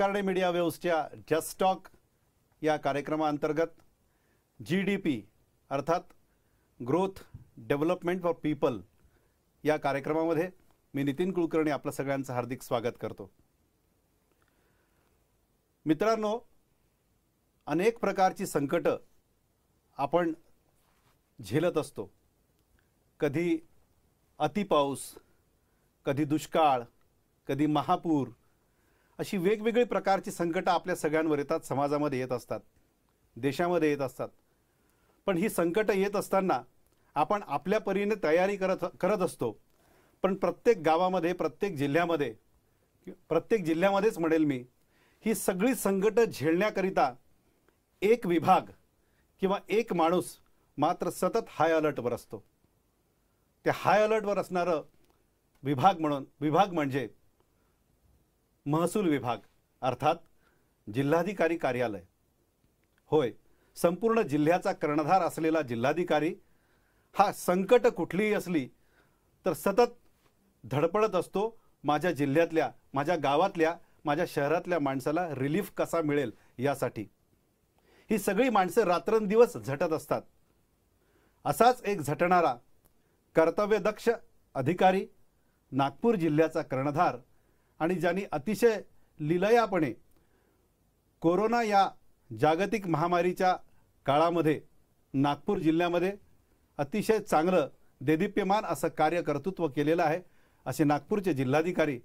राजकारणी media वेव्सच्या just talk या कार्यक्रमाअंतर्गत जी डी पी अर्थात ग्रोथ डेव्हलपमेंट फॉर पीपल या कार्यक्रमामध्ये मी नितीन कुलकर्णी आपलं सगळ्यांचं हार्दिक स्वागत करतो मित्रांनो अनेक प्रकारची संकटं आपण झेलत असतो कधी अतिपाऊस कधी दुष्काळ कधी महापूर अशी वेगवेगळी प्रकारची संकटं आपल्या सगळ्यांवर येतात समाजामध्ये येत असतात देशामध्ये येत असतात पण ही संकटं येत असताना आपण आपल्या परीने तयारी करत करत असतो पण प्रत्येक गावामध्ये प्रत्येक जिल्ह्यामध्ये प्रत्येक जिल्ह्यामध्येच म्हणेल मी ही सगळी संकटं झेलण्याकरिता एक विभाग किंवा एक माणूस मात्र सतत हाय अलर्टवर असतो त्या हाय अलर्टवर असणारं विभाग म्हणून विभाग म्हणजे महसूल विभाग अर्थात जिल्हाधिकारी कार्यालय होय संपूर्ण जिल्ह्याचा कर्णधार असलेला जिल्हाधिकारी हा संकट कुठलीही असली तर सतत धडपडत असतो माझ्या जिल्ह्यातल्या माझ्या गावातल्या माझ्या शहरातल्या माणसाला रिलीफ कसा मिळेल यासाठी ही सगळी माणसं रात्रंदिवस झटत असतात असाच एक झटणारा कर्तव्यदक्ष अधिकारी नागपूर जिल्ह्याचा कर्णधार आणि ज्यांनी अतिशय लिलयापणे कोरोना या जागतिक महामारीच्या काळामध्ये नागपूर जिल्ह्यामध्ये अतिशय चांगलं देदिप्यमान असं कार्यकर्तृत्व केलेलं आहे असे नागपूरचे जिल्हाधिकारी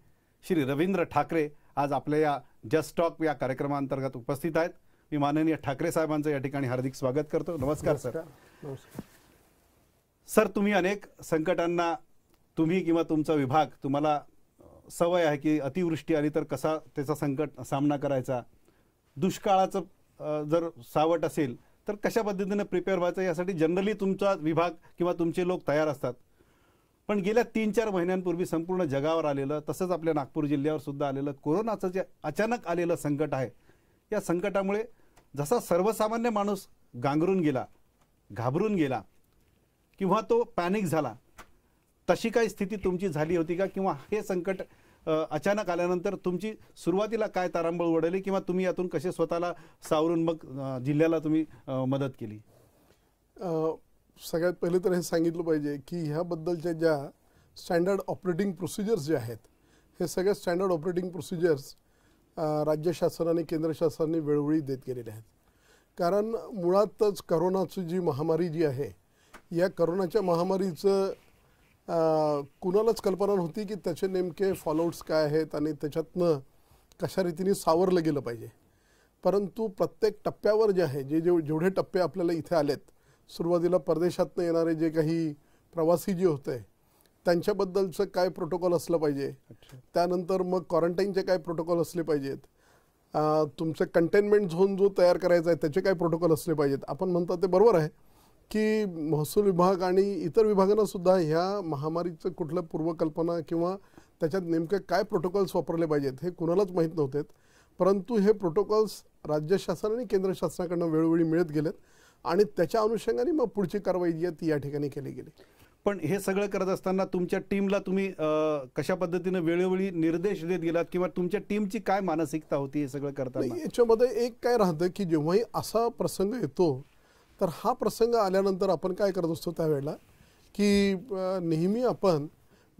श्री रवींद्र ठाकरे आज आपल्या या जस्ट टॉक या कार्यक्रमांतर्गत उपस्थित आहेत मी माननीय ठाकरे साहेबांचं या ठिकाणी हार्दिक स्वागत करतो नमस्कार सर नमस्कार सर तुम्ही अनेक संकटांना तुम्ही किंवा तुमचा विभाग तुम्हाला सवय आहे की अतिवृष्टी आली तर कसा त्याचा संकट सामना करायचा दुष्काळाचं जर सावट असेल तर कशा पद्धतीने प्रिपेअर व्हायचं यासाठी जनरली तुमचा विभाग किंवा तुमचे लोक तयार असतात पण गेल्या तीन चार महिन्यांपूर्वी संपूर्ण जगावर आलेलं तसंच आपल्या नागपूर जिल्ह्यावर सुद्धा आलेलं कोरोनाचं जे अचानक आलेलं संकट आहे या संकटामुळे जसा सर्वसामान्य माणूस गांगरून गेला घाबरून गेला किंवा तो पॅनिक झाला तशी काही स्थिती तुमची झाली होती का किंवा हे संकट अचानक आल्यानंतर तुमची सुरुवातीला काय तारांबळ उडाली किंवा तुम्ही यातून कसे स्वतःला सावरून मग जिल्ह्याला तुम्ही मदत केली सगळ्यात पहिले तर हे सांगितलं पाहिजे की ह्याबद्दलच्या ज्या स्टँडर्ड ऑपरेटिंग प्रोसिजर्स जे आहेत हे सगळे स्टँडर्ड ऑपरेटिंग प्रोसिजर्स राज्य शासनाने केंद्र शासनाने वेळोवेळी देत गेलेले आहेत कारण मुळातच करोनाची जी महामारी जी आहे या करोनाच्या महामारीचं कुणालाच कल्पना नव्हती की त्याचे नेमके फॉलोआउट्स काय आहेत आणि त्याच्यातनं कशा रीतीने सावरलं गेलं पाहिजे परंतु प्रत्येक टप्प्यावर जे आहे जे जेवढे टप्पे आपल्याला इथे आलेत सुरुवातीला परदेशातनं येणारे जे काही प्रवासी जे होते त्यांच्याबद्दलचं काय प्रोटोकॉल असलं पाहिजे त्यानंतर मग क्वारंटाईनचे काय प्रोटोकॉल असले पाहिजेत तुमचं कंटेनमेंट झोन जो तयार करायचा आहे त्याचे काय प्रोटोकॉल असले पाहिजेत आपण म्हणतात ते बरोबर आहे की महसूल विभाग आणि इतर विभागांना सुद्धा ह्या महामारीचं कुठल्या पूर्वकल्पना किंवा त्याच्यात नेमके काय प्रोटोकॉल्स वापरले पाहिजेत हे कुणालाच माहीत नव्हते परंतु हे प्रोटोकॉल्स राज्य शासन आणि केंद्र शासनाकडनं वेळोवेळी मिळत गेलेत आणि त्याच्या अनुषंगाने मग पुढची कारवाई जी आहे ती या ठिकाणी केली गेली पण हे सगळं करत असताना तुमच्या टीमला तुम्ही कशा पद्धतीनं वेळोवेळी निर्देश देत गेलात किंवा तुमच्या टीमची काय मानसिकता होती हे सगळं करताना याच्यामध्ये एक काय राहतं की जेव्हाही असा प्रसंग येतो तर हा प्रसंग आल्यानंतर आपण काय करत असतो त्यावेळेला की नेहमी आपण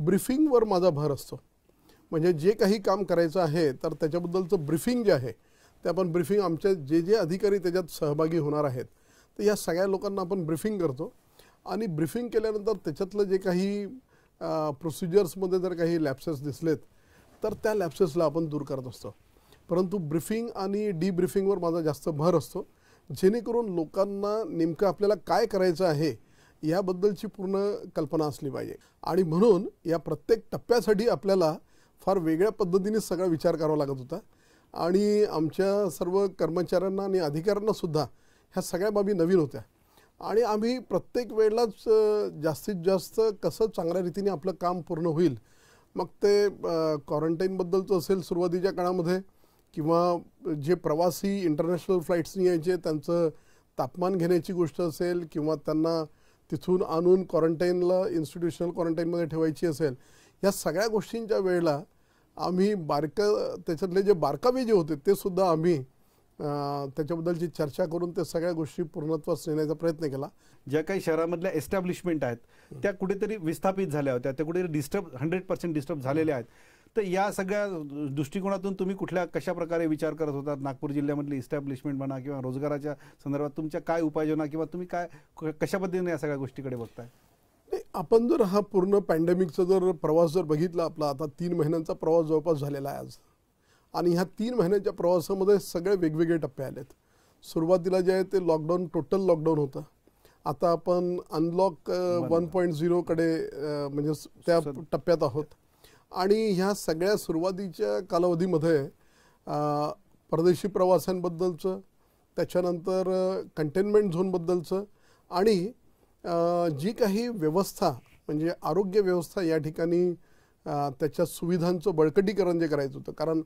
ब्रीफिंगवर माझा भर असतो म्हणजे जे काही काम करायचं आहे तर त्याच्याबद्दलचं ब्रीफिंग जे आहे ते आपण ब्रीफिंग आमचे जे जे अधिकारी त्याच्यात सहभागी होणार आहेत तर या सगळ्या लोकांना आपण ब्रीफिंग करतो आणि ब्रीफिंग केल्यानंतर त्याच्यातलं जे काही प्रोसिजर्समध्ये जर काही लॅप्सेस दिसलेत तर त्या लॅप्सेसला आपण दूर करत असतो परंतु ब्रीफिंग आणि डी ब्रीफिंगवर माझा जास्त भर असतो जेणेकरून लोकांना नेमकं आपल्याला काय करायचं आहे याबद्दलची पूर्ण कल्पना असली पाहिजे आणि म्हणून या प्रत्येक टप्प्यासाठी आपल्याला फार वेगळ्या पद्धतीने सगळा विचार करावा लागत होता आणि आमच्या सर्व कर्मचाऱ्यांना आणि अधिकाऱ्यांनासुद्धा ह्या सगळ्या बाबी नवीन होत्या आणि आम्ही प्रत्येक वेळेलाच जास्तीत जास्त कसं चांगल्या रीतीने आपलं काम पूर्ण होईल मग ते क्वारंटाईनबद्दलचं असेल सुरुवातीच्या काळामध्ये किंवा जे प्रवासी इंटरनॅशनल फ्लाईट्सनी यायचे त्यांचं तापमान घेण्याची गोष्ट असेल किंवा त्यांना तिथून आणून क्वारंटाईनला इन्स्टिट्युशनल क्वारंटाईनमध्ये ठेवायची असेल या सगळ्या गोष्टींच्या वेळेला आम्ही बारका त्याच्यातले जे बारकावे जे होते ते सुद्धा आम्ही त्याच्याबद्दलची चर्चा करून ते सगळ्या गोष्टी पूर्णत्वास नेण्याचा प्रयत्न केला ज्या काही शहरामधल्या एस्टॅब्लिशमेंट आहेत त्या कुठेतरी विस्थापित झाल्या होत्या त्या कुठेतरी डिस्टर्ब हंड्रेड पर्सेंट डिस्टर्ब झालेल्या आहेत तर या सगळ्या दृष्टिकोनातून तुम्ही कुठल्या कशा प्रकारे विचार करत होता नागपूर जिल्ह्यामधली इस्टॅब्लिशमेंट म्हणा किंवा रोजगाराच्या संदर्भात तुमच्या काय उपाययोजना किंवा तुम्ही काय कशा पद्धतीने या सगळ्या गोष्टीकडे बघताय आपण जर हा पूर्ण पॅन्डेमिकचा जर प्रवास जर बघितला आपला आता तीन महिन्यांचा प्रवास जवळपास झालेला आहे आज आणि ह्या तीन महिन्यांच्या प्रवासामध्ये सगळे वेगवेगळे टप्पे आलेत सुरुवातीला जे आहे ते लॉकडाऊन टोटल लॉकडाऊन होतं आता आपण अनलॉक वन पॉईंट झिरोकडे म्हणजे त्या टप्प्यात आहोत आणि ह्या सगळ्या सुरुवातीच्या कालावधीमध्ये परदेशी प्रवासांबद्दलचं त्याच्यानंतर कंटेनमेंट झोनबद्दलचं आणि जी काही व्यवस्था म्हणजे आरोग्य व्यवस्था या ठिकाणी त्याच्या सुविधांचं बळकटीकरण जे करायचं होतं कारण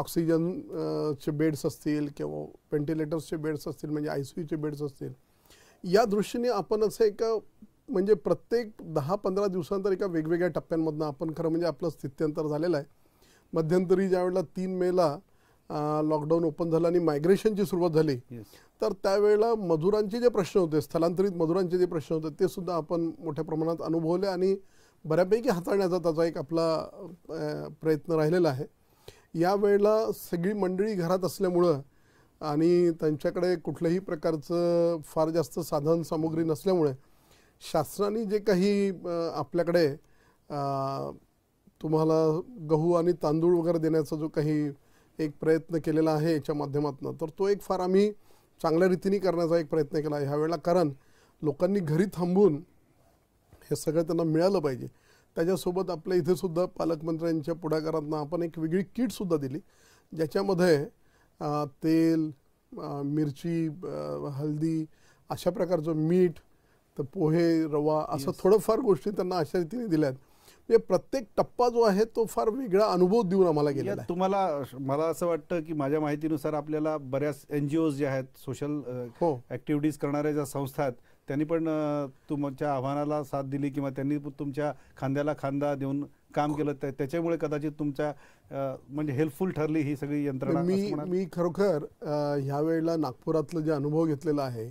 ऑक्सिजनचे बेड्स असतील किंवा व्हेंटिलेटर्सचे बेड्स असतील म्हणजे आय सी यूचे बेड्स असतील या दृष्टीने आपण असं एक म्हणजे प्रत्येक दहा पंधरा दिवसानंतर एका वेगवेगळ्या टप्प्यांमधनं आपण खरं म्हणजे आपलं स्थित्यंतर झालेलं आहे मध्यंतरी ज्यावेळेला तीन मेला लॉकडाऊन ओपन झालं आणि मायग्रेशनची सुरुवात झाली yes. तर त्यावेळेला मजुरांचे जे प्रश्न होते स्थलांतरित मजुरांचे जे प्रश्न होते ते सुद्धा आपण मोठ्या प्रमाणात अनुभवले आणि बऱ्यापैकी हाताळण्याचा त्याचा एक आपला प्रयत्न राहिलेला आहे यावेळेला सगळी मंडळी घरात असल्यामुळं आणि त्यांच्याकडे कुठल्याही प्रकारचं फार जास्त साधन सामुग्री नसल्यामुळे शासनाने जे काही आपल्याकडे तुम्हाला गहू आणि तांदूळ वगैरे देण्याचा जो काही एक प्रयत्न केलेला आहे याच्या माध्यमातून तर तो एक फार आम्ही चांगल्या रीतीने करण्याचा एक प्रयत्न केला आहे ह्यावेळेला कारण लोकांनी घरी थांबून हे सगळं त्यांना मिळालं पाहिजे त्याच्यासोबत आपल्या इथेसुद्धा पालकमंत्र्यांच्या पुढाकारांना आपण एक वेगळी किटसुद्धा दिली ज्याच्यामध्ये तेल मिरची हल्दी अशा प्रकारचं मीठ तर पोहे रवा असं yes. थोडंफार गोष्टी त्यांना अशा रीतीने दिल्या म्हणजे प्रत्येक टप्पा जो आहे तो फार वेगळा अनुभव देऊन आम्हाला गेला तुम्हाला मला असं वाटतं की माझ्या माहितीनुसार आपल्याला बऱ्याच एन जी ओज आहेत सोशल हो. ऍक्टिव्हिटीज करणाऱ्या ज्या संस्था आहेत त्यांनी पण तुमच्या आव्हानाला साथ दिली किंवा त्यांनी तुमच्या खांद्याला खांदा देऊन काम हो. केलं त्याच्यामुळे कदाचित तुमच्या म्हणजे हेल्पफुल ठरली ही सगळी यंत्रणा मी मी खरोखर ह्या वेळेला नागपुरातलं जे अनुभव घेतलेला आहे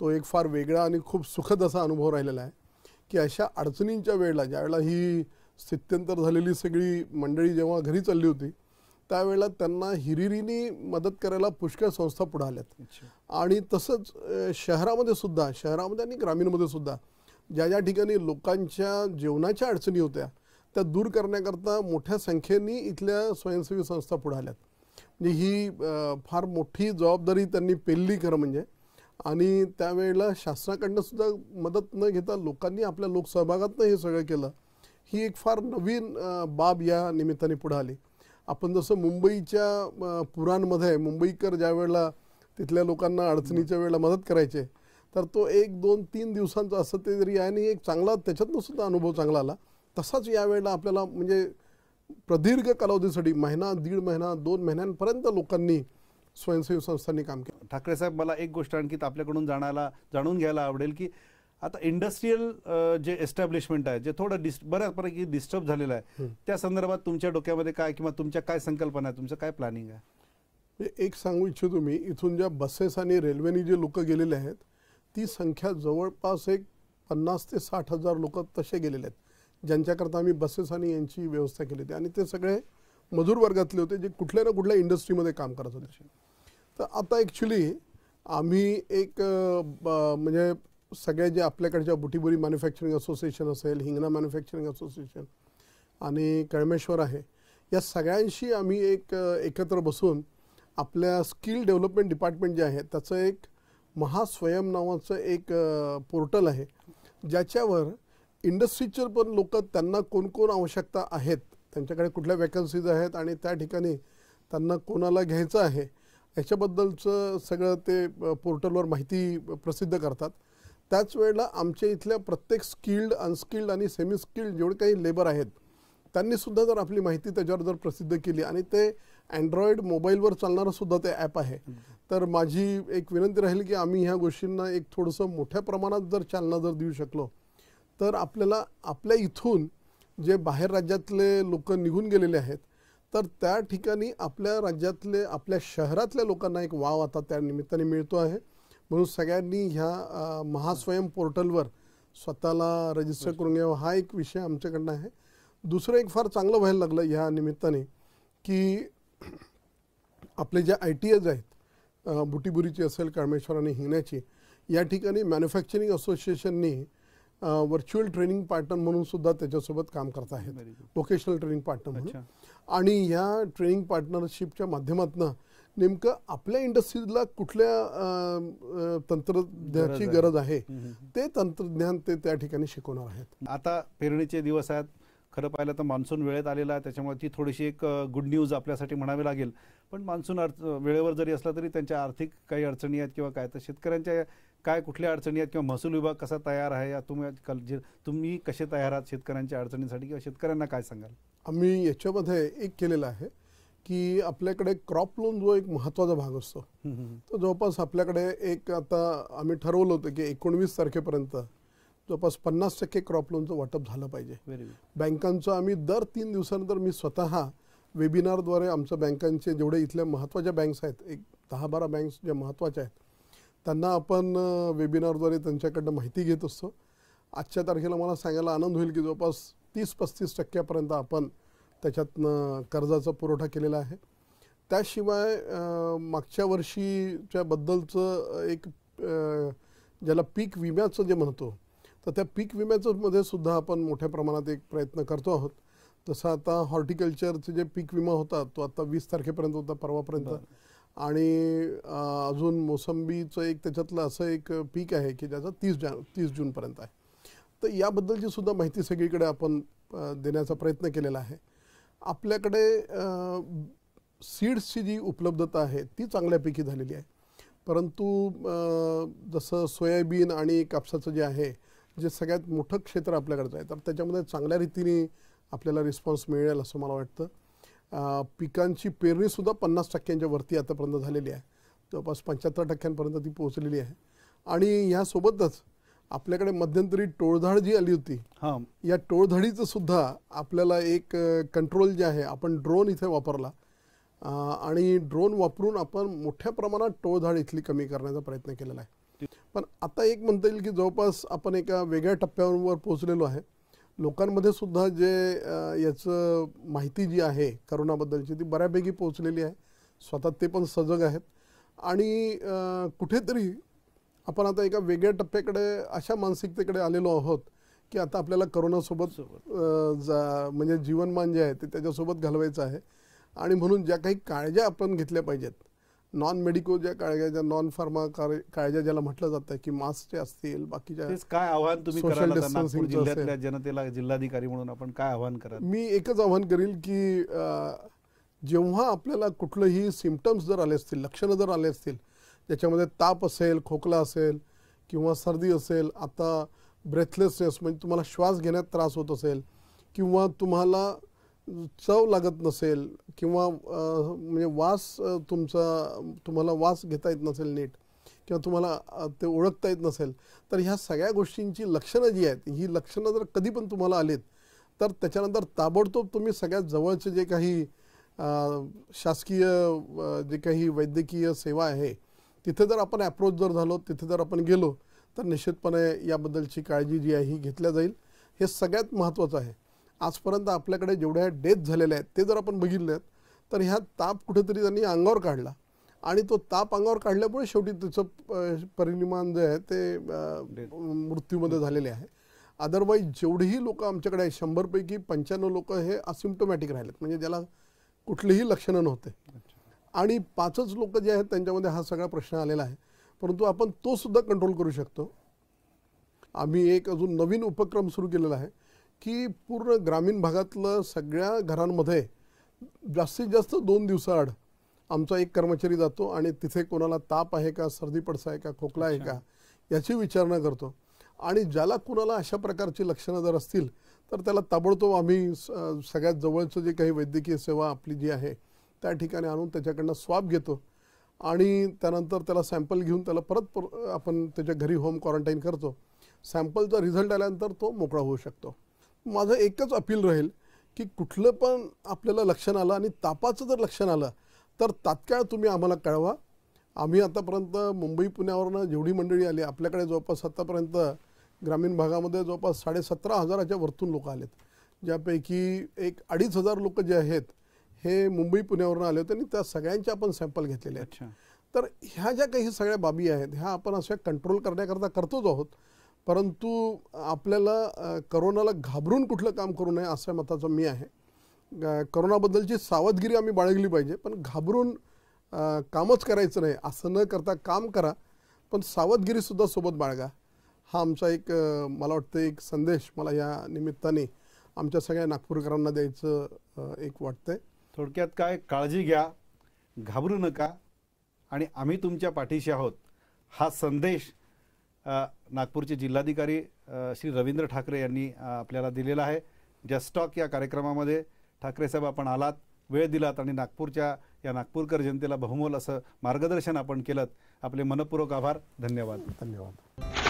तो एक फार वेगळा आणि खूप सुखद असा अनुभव राहिलेला आहे की अशा अडचणींच्या वेळेला ज्यावेळेला ही स्थित्यंतर झालेली सगळी मंडळी जेव्हा घरी चालली होती त्यावेळेला त्यांना हिरिरीने मदत करायला पुष्कळ संस्था पुढे आल्यात आणि तसंच शहरामध्ये सुद्धा शहरामध्ये आणि ग्रामीणमध्ये सुद्धा ज्या ज्या ठिकाणी लोकांच्या जेवणाच्या अडचणी होत्या त्या दूर करण्याकरता मोठ्या संख्येने इथल्या स्वयंसेवी संस्था पुढे आल्यात म्हणजे ही फार मोठी जबाबदारी त्यांनी पेलली खरं म्हणजे आणि त्यावेळेला सुद्धा मदत न घेता लोकांनी आपल्या लोकसहभागातनं हे सगळं केलं ही एक फार नवीन बाब या निमित्ताने पुढं आली आपण जसं मुंबईच्या पुरांमध्ये मुंबईकर ज्या वेळेला तिथल्या लोकांना अडचणीच्या वेळेला मदत करायचे तर तो एक दोन तीन दिवसांचा असं ते जरी आणि एक चांगला त्याच्यातनं सुद्धा अनुभव चांगला आला तसाच यावेळेला आपल्याला म्हणजे प्रदीर्घ कालावधीसाठी महिना दीड महिना दोन महिन्यांपर्यंत लोकांनी स्वयंसेवी संस्थांनी काम केलं ठाकरे साहेब मला एक गोष्ट आणखी आपल्याकडून जाणायला जाणून घ्यायला आवडेल की आता इंडस्ट्रीयल जे एस्टॅब्लिशमेंट आहे जे थोडं डिस् बऱ्याचपैकी डिस्टर्ब झालेलं आहे त्या संदर्भात तुमच्या डोक्यामध्ये काय किंवा तुमच्या काय संकल्पना आहे तुमचं काय प्लॅनिंग आहे एक सांगू इच्छितो मी इथून ज्या बसेस आणि रेल्वेने जे लोक गेलेले आहेत ती संख्या जवळपास एक पन्नास ते साठ हजार लोक तसे गेलेले आहेत ज्यांच्याकरता आम्ही बसेस आणि यांची व्यवस्था केली होती आणि ते सगळे मजूर वर्गातले होते जे कुठल्या ना कुठल्या इंडस्ट्रीमध्ये काम करत होते तर आता ॲक्च्युली आम्ही एक म्हणजे सगळे जे आपल्याकडच्या बुटीबुरी मॅन्युफॅक्चरिंग असोसिएशन असेल हिंगणा मॅन्युफॅक्चरिंग असोसिएशन आणि कळमेश्वर आहे या सगळ्यांशी आम्ही एक एकत्र बसून आपल्या स्किल डेव्हलपमेंट डिपार्टमेंट जे आहे त्याचं एक महास्वयं नावाचं एक पोर्टल आहे ज्याच्यावर इंडस्ट्रीचे पण लोक त्यांना कोणकोण आवश्यकता आहेत त्यांच्याकडे कुठल्या वॅकन्सीज आहेत आणि त्या ठिकाणी त्यांना कोणाला घ्यायचं आहे याच्याबद्दलचं सगळं ते पोर्टलवर माहिती प्रसिद्ध करतात त्याच वेळेला आमच्या इथल्या प्रत्येक स्किल्ड अनस्किल्ड आणि सेमी स्किल्ड जेवढे काही लेबर आहेत त्यांनीसुद्धा जर आपली माहिती त्याच्यावर जर प्रसिद्ध केली आणि ते अँड्रॉइड मोबाईलवर चालणारं सुद्धा ते ॲप आहे तर माझी एक विनंती राहील की आम्ही ह्या गोष्टींना एक थोडंसं मोठ्या प्रमाणात जर चालना जर देऊ शकलो तर आपल्याला आपल्या इथून जे बाहेर राज्यातले लोक निघून गेलेले आहेत तर त्या ठिकाणी आपल्या राज्यातले आपल्या शहरातल्या लोकांना एक वाव आता त्या निमित्ताने मिळतो आहे म्हणून सगळ्यांनी ह्या महास्वयं पोर्टलवर स्वतःला रजिस्टर करून घ्यावं हा एक विषय आमच्याकडनं आहे दुसरं एक फार चांगलं व्हायला लागलं ह्या निमित्ताने की आपले जे आय टी एज आहेत बुटीबुरीची असेल कामेश्वर आणि हिंगण्याची या ठिकाणी मॅन्युफॅक्चरिंग असोसिएशननी व्हर्च्युअल ट्रेनिंग पार्टनर म्हणून सुद्धा त्याच्यासोबत काम करत आहेत व्होकेशनल ट्रेनिंग पार्टनर म्हणून आणि ह्या ट्रेनिंग पार्टनरशिपच्या माध्यमातून नेमकं आपल्या इंडस्ट्रीजला कुठल्या तंत्रज्ञानाची गरज आहे ते तंत्रज्ञान ते त्या ठिकाणी शिकवणार आहेत आता पेरणीचे दिवस आहेत खरं पाहिलं तर मान्सून वेळेत आलेला आहे त्याच्यामुळे ती थोडीशी एक गुड न्यूज आपल्यासाठी म्हणावी लागेल पण मान्सून वेळेवर जरी असला तरी त्यांच्या आर्थिक काही अडचणी आहेत किंवा काय तर शेतकऱ्यांच्या काय कुठल्या अडचणी आहेत किंवा महसूल विभाग कसा तयार आहे या तुम्ही तुम्ही कसे तयार आहात शेतकऱ्यांच्या अडचणीसाठी किंवा शेतकऱ्यांना काय सांगाल आम्ही याच्यामध्ये एक केलेलं आहे की आपल्याकडे क्रॉप लोन जो एक महत्त्वाचा भाग असतो तो जवळपास आपल्याकडे एक आता आम्ही ठरवलं होतं की एकोणवीस तारखेपर्यंत जवळपास पन्नास टक्के क्रॉप लोनचं वाटप झालं पाहिजे बँकांचं आम्ही दर तीन दिवसानंतर मी स्वतः वेबिनारद्वारे आमचं बँकांचे जेवढे इथल्या महत्त्वाच्या बँक्स आहेत एक दहा बारा बँक्स ज्या महत्त्वाच्या आहेत त्यांना आपण वेबिनारद्वारे त्यांच्याकडनं माहिती घेत असतो आजच्या तारखेला मला सांगायला आनंद होईल की जवळपास तीस पस्तीस टक्क्यापर्यंत आपण त्याच्यातनं कर्जाचा पुरवठा केलेला आहे त्याशिवाय मागच्या वर्षीच्या बद्दलचं एक ज्याला पीक विम्याचं जे म्हणतो तर त्या पीक विम्याचं मध्ये सुद्धा आपण मोठ्या प्रमाणात एक प्रयत्न करतो आहोत तसं आता हॉर्टिकल्चरचे जे पीक विमा होता तो आता वीस तारखेपर्यंत होता परवापर्यंत आणि अजून मोसंबीचं एक त्याच्यातलं असं एक पीक आहे की ज्याचा तीस जान तीस जूनपर्यंत आहे तर याबद्दलची सुद्धा माहिती सगळीकडे आपण देण्याचा प्रयत्न केलेला आहे आपल्याकडे सीड्सची जी उपलब्धता आहे ती चांगल्यापैकी झालेली आहे परंतु जसं सोयाबीन आणि कापसाचं जे आहे जे सगळ्यात मोठं क्षेत्र आपल्याकडचं आहे तर त्याच्यामध्ये चांगल्या रीतीने आपल्याला रिस्पॉन्स मिळेल असं मला वाटतं पिकांची पेरणीसुद्धा पन्नास टक्क्यांच्या वरती आतापर्यंत झालेली आहे जवळपास पंच्याहत्तर टक्क्यांपर्यंत ती पोहोचलेली आहे आणि ह्यासोबतच आपल्याकडे मध्यंतरी टोळधाड जी आली होती या टोळधाडीचं सुद्धा आपल्याला एक कंट्रोल जे आहे आपण ड्रोन इथे वापरला आणि ड्रोन वापरून आपण मोठ्या प्रमाणात टोळधाड इथली कमी करण्याचा प्रयत्न केलेला आहे पण आता एक म्हणता येईल की जवळपास आपण एका वेगळ्या टप्प्यावर पोहोचलेलो आहे लोकांमध्ये सुद्धा जे याचं माहिती जी आहे करोनाबद्दलची ती बऱ्यापैकी पोचलेली आहे स्वतः ते पण सजग आहेत आणि कुठेतरी आपण आता एका वेगळ्या टप्प्याकडे अशा मानसिकतेकडे आलेलो आहोत की आता आपल्याला करोनासोबत जा म्हणजे जीवनमान जे आहे ते त्याच्यासोबत घालवायचं आहे आणि म्हणून ज्या काही काळज्या आपण घेतल्या पाहिजेत नॉन मेडिको ज्या काळ्या ज्या नॉन फार्मा काळज्या ज्याला म्हटलं आहे की मास्क असतील बाकीच्या काय आव्हान तुम्ही सोशल डिस्टन्सिंग जिल्ह्यातल्या जनतेला जिल्हाधिकारी म्हणून आपण काय आव्हान करा मी एकच आव्हान करील की जेव्हा आपल्याला कुठलंही सिमटम्स जर आले असतील लक्षणं जर आले असतील ज्याच्यामध्ये ताप असेल खोकला असेल किंवा सर्दी असेल आता ब्रेथलेसनेस म्हणजे तुम्हाला श्वास घेण्यात त्रास होत असेल किंवा तुम्हाला चव लागत नसेल किंवा म्हणजे वास तुमचा तुम्हाला वास घेता येत नसेल नीट किंवा तुम्हाला ते ओळखता येत नसेल तर ह्या सगळ्या गोष्टींची लक्षणं जी आहेत ही लक्षणं जर कधी पण तुम्हाला आलीत तर त्याच्यानंतर ताबडतोब तुम्ही सगळ्यात जवळचे जे काही शासकीय जे काही वैद्यकीय सेवा आहे तिथे जर आपण ॲप्रोच जर झालो तिथे जर आपण गेलो तर निश्चितपणे याबद्दलची काळजी जी आहे ही घेतल्या जाईल हे सगळ्यात महत्त्वाचं आहे आजपर्यंत आपल्याकडे जेवढ्या डेथ झालेल्या आहेत ते जर आपण बघितले तर ह्या ताप कुठेतरी त्यांनी अंगावर काढला आणि तो ताप अंगावर काढल्यामुळे शेवटी त्याचं परिणिमान जे आहे ते मृत्यूमध्ये झालेले आहे अदरवाईज जेवढीही लोकं आमच्याकडे आहेत शंभरपैकी पंच्याण्णव लोक हे असिम्टोमॅटिक राहिलेत म्हणजे ज्याला कुठलीही लक्षणं नव्हते आणि पाचच लोक जे आहेत त्यांच्यामध्ये हा सगळा प्रश्न आलेला आहे परंतु आपण तो सुद्धा कंट्रोल करू शकतो आम्ही एक अजून नवीन उपक्रम सुरू केलेला आहे की पूर्ण ग्रामीण भागातलं सगळ्या घरांमध्ये जास्तीत जास्त दोन दिवसाआड आमचा एक कर्मचारी जातो आणि तिथे कोणाला ताप आहे का सर्दी पडसा आहे का खोकला आहे का याची विचारणा करतो आणि ज्याला कुणाला अशा प्रकारची लक्षणं जर असतील तर त्याला ताबडतोब आम्ही सगळ्यात जवळचं जे काही वैद्यकीय सेवा आपली जी आहे त्या ठिकाणी आणून त्याच्याकडनं स्वाब घेतो आणि त्यानंतर त्याला सॅम्पल घेऊन त्याला परत पर आपण त्याच्या घरी होम क्वारंटाईन करतो सॅम्पलचा रिझल्ट आल्यानंतर तो मोकळा होऊ शकतो माझं एकच अपील राहील की कुठलं पण आपल्याला लक्षण आलं आणि तापाचं जर लक्षण आलं तर तात्काळ तुम्ही आम्हाला कळवा आम्ही आतापर्यंत मुंबई पुण्यावरनं जेवढी मंडळी आली आपल्याकडे जवळपास आतापर्यंत ग्रामीण भागामध्ये जवळपास साडेसतरा हजाराच्या वरतून लोक आलेत ज्यापैकी एक अडीच हजार लोक जे आहेत हे मुंबई पुण्यावरून आले होते आणि त्या सगळ्यांचे आपण सॅम्पल घेतलेले आहेत तर ह्या ज्या काही सगळ्या बाबी आहेत ह्या आपण अशा कंट्रोल करण्याकरता करतोच आहोत परंतु आपल्याला करोनाला घाबरून कुठलं काम करू नये असं मताचं मी आहे करोनाबद्दलची सावधगिरी आम्ही बाळगली पाहिजे पण घाबरून कामच करायचं नाही असं न करता काम करा पण सावधगिरीसुद्धा सोबत बाळगा हा आमचा एक मला वाटतं एक संदेश मला या निमित्ताने आमच्या सगळ्या नागपूरकरांना द्यायचं एक वाटतंय थोडक्यात काय काळजी घ्या घाबरू नका आणि आम्ही तुमच्या पाठीशी आहोत हा संदेश नागपूरचे जिल्हाधिकारी श्री रवींद्र ठाकरे यांनी आपल्याला दिलेला आहे जस्टॉक या कार्यक्रमामध्ये ठाकरे साहेब आपण आलात वेळ दिलात आणि नागपूरच्या या नागपूरकर जनतेला बहुमोल असं मार्गदर्शन आपण केलं आपले मनपूर्वक आभार धन्यवाद धन्यवाद